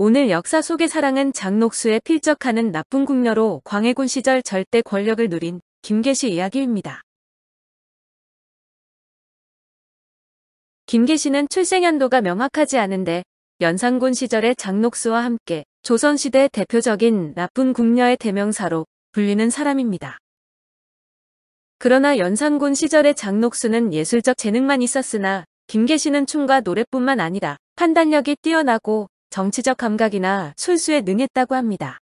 오늘 역사 속의 사랑은 장녹수에 필적하는 나쁜 궁녀로 광해군 시절 절대 권력을 누린 김계시 이야기입니다. 김계시는 출생연도가 명확하지 않은데 연산군 시절의 장녹수와 함께 조선시대 대표적인 나쁜 궁녀의 대명사로 불리는 사람입니다. 그러나 연산군 시절의 장녹수는 예술적 재능만 있었으나 김계시는 춤과 노래뿐만 아니라 판단력이 뛰어나고 정치적 감각이나 술수에 능했다고 합니다.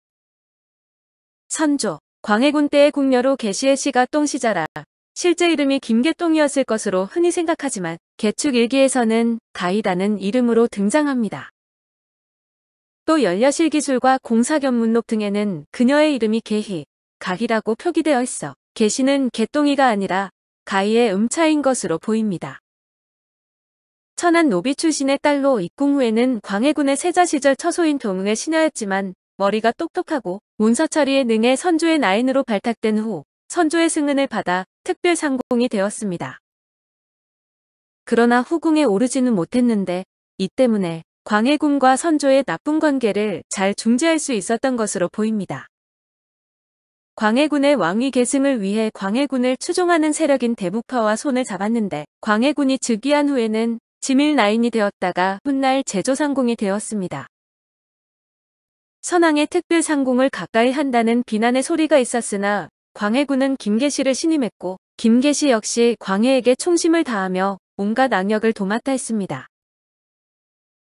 선조, 광해군 때의 궁녀로 개시의 시가 똥시자라 실제 이름이 김개똥이었을 것으로 흔히 생각하지만 개축일기에서는 가이다는 이름으로 등장합니다. 또 열려실기술과 공사견문록 등에는 그녀의 이름이 개희, 가희라고 표기되어 있어 개시는 개똥이가 아니라 가희의 음차인 것으로 보입니다. 천안 노비 출신의 딸로 입궁 후에는 광해군의 세자 시절 처소인 동흥의 신하였지만 머리가 똑똑하고 문서처리에 능해 선조의 나인으로 발탁된 후 선조의 승은을 받아 특별 상공이 되었습니다. 그러나 후궁에 오르지는 못했는데 이 때문에 광해군과 선조의 나쁜 관계를 잘 중재할 수 있었던 것으로 보입니다. 광해군의 왕위 계승을 위해 광해군을 추종하는 세력인 대북파와 손을 잡았는데 광해군이 즉위한 후에는 지밀인이 되었다가 훗날 제조상공이 되었습니다. 선왕의 특별상공을 가까이 한다는 비난의 소리가 있었으나 광해군은 김계시를 신임했고 김계시 역시 광해에게 총심을 다하며 온갖 악역을 도맡아 했습니다.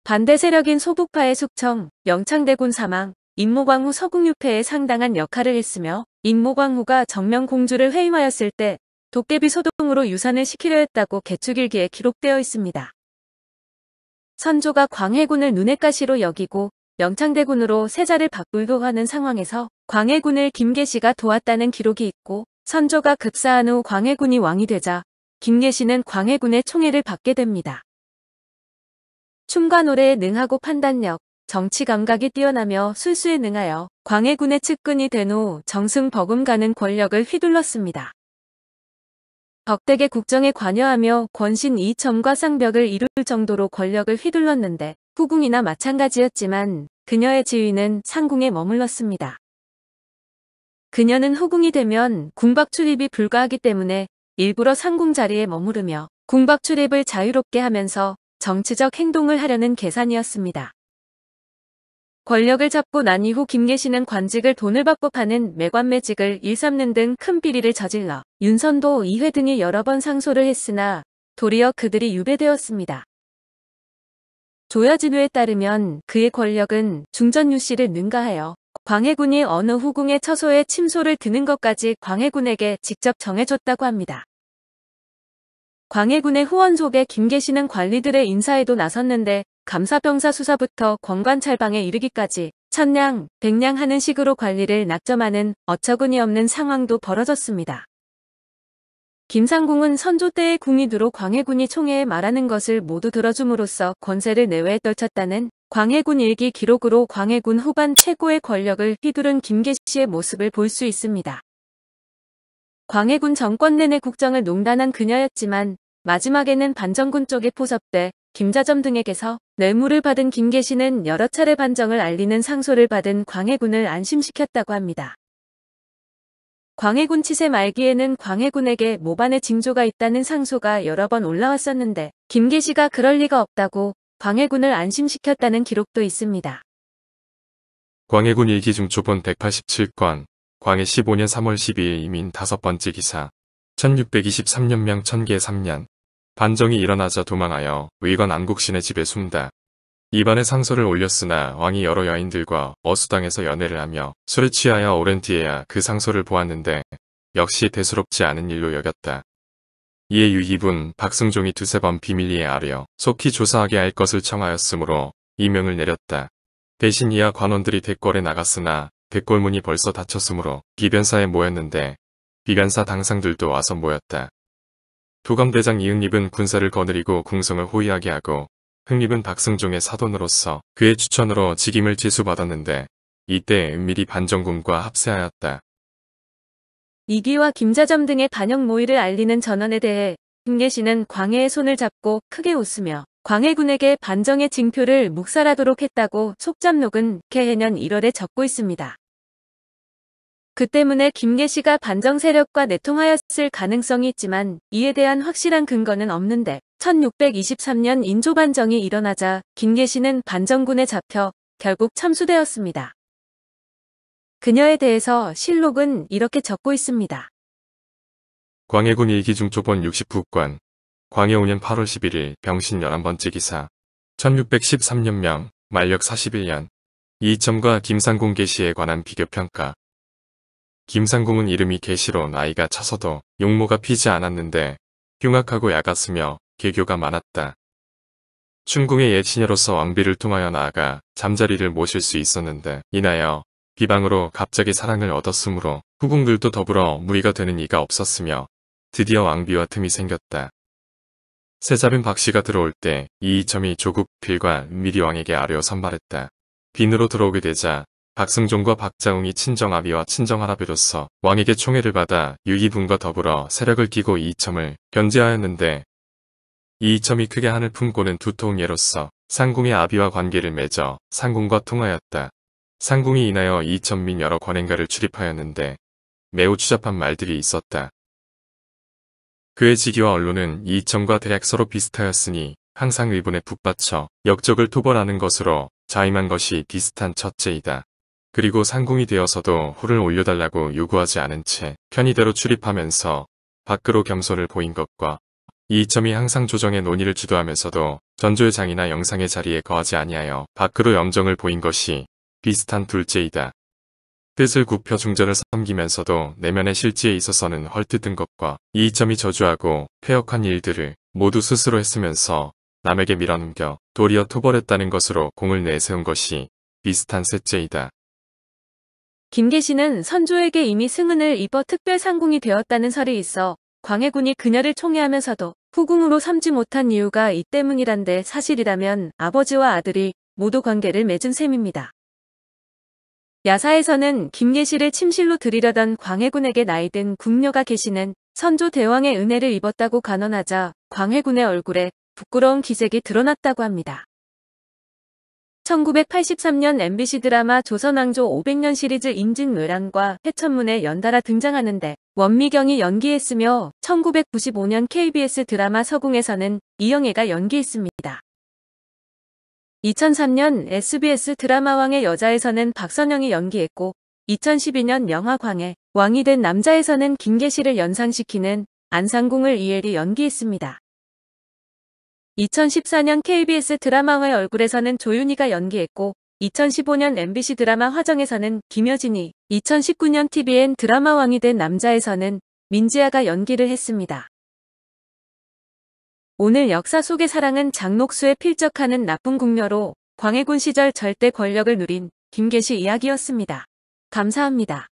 반대 세력인 소북파의 숙청, 영창대군 사망, 임모광후 서궁유패에 상당한 역할을 했으며 임모광후가 정명공주를 회임하였을 때 도깨비 소동으로 유산을 시키려 했다고 개축일기에 기록되어 있습니다. 선조가 광해군을 눈엣가시로 여기고 영창대군으로 세자를 바꾸고 하는 상황에서 광해군을 김계시가 도왔다는 기록이 있고 선조가 급사한 후 광해군이 왕이 되자 김계시는 광해군의 총애를 받게 됩니다. 춤과 노래에 능하고 판단력, 정치 감각이 뛰어나며 술수에 능하여 광해군의 측근이 된 후 정승 버금가는 권력을 휘둘렀습니다. 덕대계 국정에 관여하며 권신 이첨과 상벽을 이룰 정도로 권력을 휘둘렀는데 후궁이나 마찬가지였지만 그녀의 지위는 상궁에 머물렀습니다. 그녀는 후궁이 되면 궁박 출입이 불가하기 때문에 일부러 상궁 자리에 머무르며 궁박 출입을 자유롭게 하면서 정치적 행동을 하려는 계산이었습니다. 권력을 잡고 난 이후 김계시는 관직을 돈을 받고 파는 매관매직을 일삼는 등 큰 비리를 저질러 윤선도 이회 등이 여러 번 상소를 했으나 도리어 그들이 유배되었습니다. 조여진우에 따르면 그의 권력은 중전 유씨를 능가하여 광해군이 어느 후궁의 처소에 침소를 드는 것까지 광해군에게 직접 정해줬다고 합니다. 광해군의 후원 속에 김계시는 관리들의 인사에도 나섰는데 감사병사 수사부터 권관찰방에 이르기까지 천냥, 백냥 하는 식으로 관리를 낙점하는 어처구니없는 상황도 벌어졌습니다. 김상궁은 선조 때의 궁이두로 광해군이 총회에 말하는 것을 모두 들어줌으로써 권세를 내외에 떨쳤다는 광해군 일기 기록으로 광해군 후반 최고의 권력을 휘두른 김계씨의 모습을 볼 수 있습니다. 광해군 정권 내내 국정을 농단한 그녀였지만 마지막에는 반정군 쪽에 포섭돼 김자점 등에게서 뇌물을 받은 김계신은 여러 차례 반정을 알리는 상소를 받은 광해군을 안심시켰다고 합니다. 광해군 치세 말기에는 광해군에게 모반의 징조가 있다는 상소가 여러 번 올라왔었는데 김계시가 그럴 리가 없다고 광해군을 안심시켰다는 기록도 있습니다. 광해군 일기중 초본 187권 광해 15년 3월 12일 이민 다섯 번째 기사 1623년명 천계 3년 반정이 일어나자 도망하여 위건 안국신의 집에 숨다. 이반에상서를 올렸으나 왕이 여러 여인들과 어수당에서 연애를 하며 술에 취하여 오랜 뒤에야 그상서를 보았는데 역시 대수롭지 않은 일로 여겼다. 이에 유기분 박승종이 두세 번 비밀리에 아뢰어 속히 조사하게 할 것을 청하였으므로 이명을 내렸다. 대신 이하 관원들이 대궐에 나갔으나 대궐문이 벌써 닫혔으므로 기변사에 모였는데 비변사 당상들도 와서 모였다. 교감대장 이응립은 군사를 거느리고 궁성을 호위하게 하고 흥립은 박승종의 사돈으로서 그의 추천으로 직임을 지수받았는데 이때 은밀히 반정군과 합세하였다. 이기와 김자점 등의 반역 모의를 알리는 전언에 대해 김계시는 광해의 손을 잡고 크게 웃으며 광해군에게 반정의 징표를 묵살하도록 했다고 속잡록은 개해년 1월에 적고 있습니다. 그 때문에 김계 씨가 반정 세력과 내통하였을 가능성이 있지만 이에 대한 확실한 근거는 없는데 1623년 인조반정이 일어나자 김계 씨는 반정군에 잡혀 결국 참수되었습니다. 그녀에 대해서 실록은 이렇게 적고 있습니다. 광해군 일기중초본 69관 광해 5년 8월 11일 병신 11번째 기사 1613년명 만력 41년 이점과 김상공 계시에 관한 비교평가 김상궁은 이름이 계시로 나이가 차서도 용모가 피지 않았는데 흉악하고 야갔으며 개교가 많았다. 춘궁의 예친녀로서 왕비를 통하여 나아가 잠자리를 모실 수 있었는데 이나여 비방으로 갑자기 사랑을 얻었으므로 후궁들도 더불어 무리가 되는 이가 없었으며 드디어 왕비와 틈이 생겼다. 세자빈 박씨가 들어올 때 이이첨이 조국 빌과 미리왕에게 아뢰어 선발했다. 빈으로 들어오게 되자 박승종과 박자웅이 친정아비와 친정할아비로서 왕에게 총애를 받아 유기분과 더불어 세력을 끼고 이이첨을 견제하였는데 이이첨이 크게 한을 품고는 두통 예로서 상궁의 아비와 관계를 맺어 상궁과 통하였다. 상궁이 인하여 이이첨 민 여러 관행가를 출입하였는데 매우 추잡한 말들이 있었다. 그의 직위와 언론은 이이첨과 대략 서로 비슷하였으니 항상 의분에 북받쳐 역적을 토벌하는 것으로 자임한 것이 비슷한 첫째이다. 그리고 상공이 되어서도 홀을 올려달라고 요구하지 않은 채 편의대로 출입하면서 밖으로 겸손을 보인 것과 이 점이 항상 조정의 논의를 주도하면서도 전조의 장이나 영상의 자리에 거하지 아니하여 밖으로 염정을 보인 것이 비슷한 둘째이다. 뜻을 굽혀 중전을 섬기면서도 내면의 실지에 있어서는 헐뜯은 것과 이점이 저주하고 폐역한 일들을 모두 스스로 했으면서 남에게 밀어넘겨 도리어 토벌했다는 것으로 공을 내세운 것이 비슷한 셋째이다. 김계신은 선조에게 이미 승은을 입어 특별상궁이 되었다는 설이 있어 광해군이 그녀를 총애하면서도 후궁으로 삼지 못한 이유가 이 때문이란데 사실이라면 아버지와 아들이 모두 관계를 맺은 셈입니다. 야사에서는 김계시를 침실로 들이려던 광해군에게 나이든 궁녀가 계시는 선조 대왕의 은혜를 입었다고 간언하자 광해군의 얼굴에 부끄러운 기색이 드러났다고 합니다. 1983년 MBC 드라마 조선왕조 500년 시리즈 임진왜란과 해천문에 연달아 등장하는데 원미경이 연기했으며 1995년 KBS 드라마 서궁에서는 이영애가 연기했습니다. 2003년 SBS 드라마 왕의 여자에서는 박선영이 연기했고 2012년 영화 광해 왕이 된 남자에서는 김계시를 연상시키는 안상궁을 이엘이 연기했습니다. 2014년 KBS 드라마의 얼굴에서는 조윤희가 연기했고 2015년 MBC 드라마 화정에서는 김여진이 2019년 TVN 드라마 왕이 된 남자에서는 민지아가 연기를 했습니다. 오늘 역사 속의 사랑은 장녹수에 필적하는 나쁜 궁녀로 광해군 시절 절대 권력을 누린 김계시 이야기였습니다. 감사합니다.